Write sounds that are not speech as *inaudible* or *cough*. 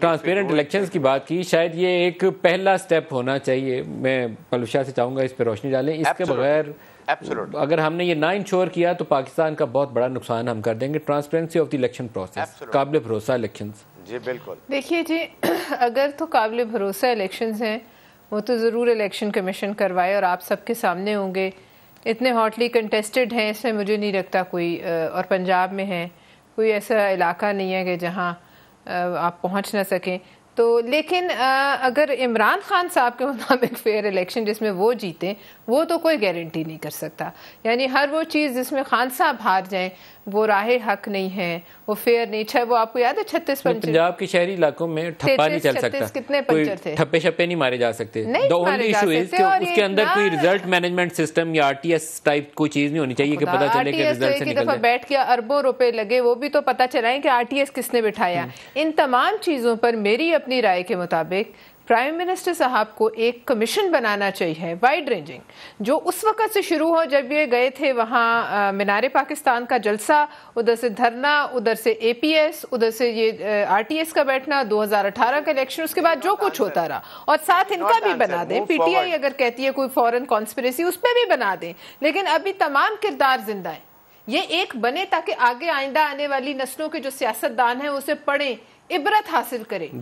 Transparent elections की बात की शायद ये एक पहला स्टेप होना चाहिए मैं पलुशा से चाहूँगा इस पर रोशनी डालें इसके बगैर अगर हमने ये ना इंश्योर किया तो पाकिस्तान का बहुत बड़ा नुकसान हम कर देंगे transparency of the election process काबिल भरोसा इलेक्शन जी बिल्कुल देखिए जी *clears throat* अगर तो काबिल भरोसा इलेक्शन हैं वो तो ज़रूर इलेक्शन कमीशन करवाए और आप सबके सामने होंगे इतने हॉटली कंटेस्टेड हैं इसमें मुझे नहीं लगता कोई और पंजाब में है कोई ऐसा इलाका नहीं है कि जहाँ आप पहुंच ना सकें तो लेकिन अगर इमरान खान साहब के मुताबिक फेयर इलेक्शन जिसमें वो जीते वो तो कोई गारंटी नहीं कर सकता यानी हर वो चीज़ जिसमें खान साहब हार जाएं वो राह हक नहीं है वो फेयर नहीं छह वो आपको याद है छत्तीस मतलब पंजाब के शहरी इलाकों में ठप्पा नहीं चल सकता कितने पंचर थे ठप्पे छप्पे नहीं मारे जा सकते उसके अंदर कोई रिजल्ट मैनेजमेंट सिस्टम या आरटीएस टाइप कोई चीज नहीं होनी चाहिए कि पता चले कि रिजल्ट तो से निकल बैठ के अरबों रुपए लगे वो भी तो पता चलाएं कि आरटीएस किसने बिठाया हम्म। इन तमाम चीजों पर मेरी अपनी अपनी राय के मुताबिक प्राइम मिनिस्टर साहब को एक कमीशन बनाना चाहिए वाइड रेंजिंग जो उस वक़्त से शुरू हो जब ये गए थे वहाँ मीनार पाकिस्तान का जलसा उधर से धरना उधर से एपीएस उधर से ये आरटीएस का बैठना 2018 का इलेक्शन उसके बाद जो कुछ होता रहा और साथ इनका भी बना दें पीटीआई अगर कहती है कोई फॉरन कॉन्स्परेसी उस पर भी बना दें लेकिन अभी तमाम किरदार जिंदा हैं ये एक बने ताकि आगे आइंदा आने वाली नस्लों के जो सियासतदान हैं उसे पढ़ें इबरत हासिल करें